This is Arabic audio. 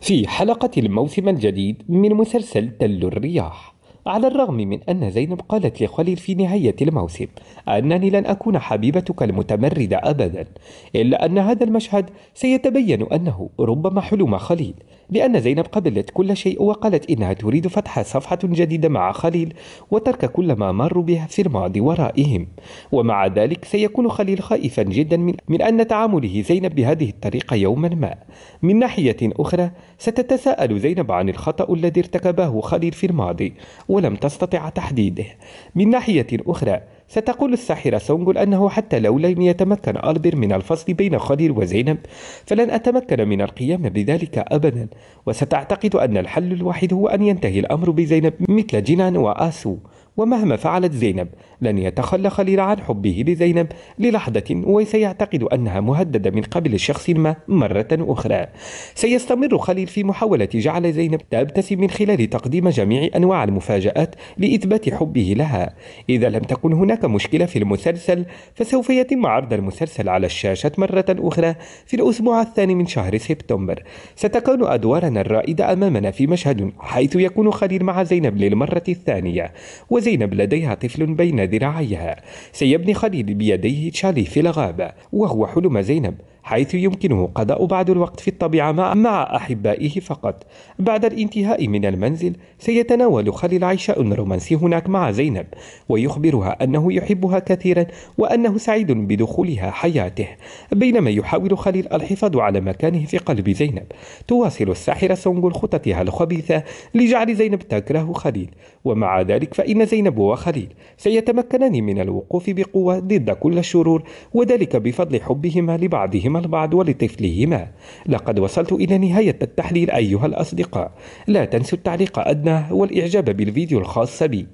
في حلقة الموسم الجديد من مسلسل تل الرياح على الرغم من أن زينب قالت لخليل في نهاية الموسم أنني لن أكون حبيبتك المتمردة أبدا إلا أن هذا المشهد سيتبين أنه ربما حلم خليل لأن زينب قبلت كل شيء وقالت إنها تريد فتح صفحة جديدة مع خليل وترك كل ما مر به في الماضي ورائهم ومع ذلك سيكون خليل خائفا جدا من, من أن تعامله زينب بهذه الطريقة يوما ما من ناحية أخرى ستتساءل زينب عن الخطأ الذي ارتكبه خليل في الماضي ولم تستطع تحديده من ناحية أخرى ستقول الساحرة سونغول أنه حتى لو لم يتمكن ألبر من الفصل بين خليل وزينب فلن أتمكن من القيام بذلك أبدا وستعتقد أن الحل الوحيد هو أن ينتهي الأمر بزينب مثل جنان وآسو ومهما فعلت زينب لن يتخلى خليل عن حبه لزينب للحظة وسيعتقد أنها مهددة من قبل شخص ما مرة أخرى سيستمر خليل في محاولة جعل زينب تبتسم من خلال تقديم جميع أنواع المفاجآت لإثبات حبه لها إذا لم تكن هناك مشكلة في المسلسل فسوف يتم عرض المسلسل على الشاشة مرة أخرى في الأسبوع الثاني من شهر سبتمبر ستكون أدوارنا الرائدة أمامنا في مشهد حيث يكون خليل مع زينب للمرة الثانية وزينب زينب لديها طفل بين ذراعيها سيبني خليل بيديه تشالي في الغابة وهو حلم زينب حيث يمكنه قضاء بعض الوقت في الطبيعة مع أحبائه فقط بعد الانتهاء من المنزل سيتناول خليل عشاء رومانسي هناك مع زينب ويخبرها أنه يحبها كثيرا وأنه سعيد بدخولها حياته بينما يحاول خليل الحفاظ على مكانه في قلب زينب تواصل الساحرة سونغ خططها الخبيثة لجعل زينب تكره خليل ومع ذلك فإن زينب وخليل سيتمكنان من الوقوف بقوة ضد كل الشرور وذلك بفضل حبهما لبعضهما البعض ولطفلهما لقد وصلت إلى نهاية التحليل أيها الأصدقاء لا تنسوا التعليق أدنى والإعجاب بالفيديو الخاص بي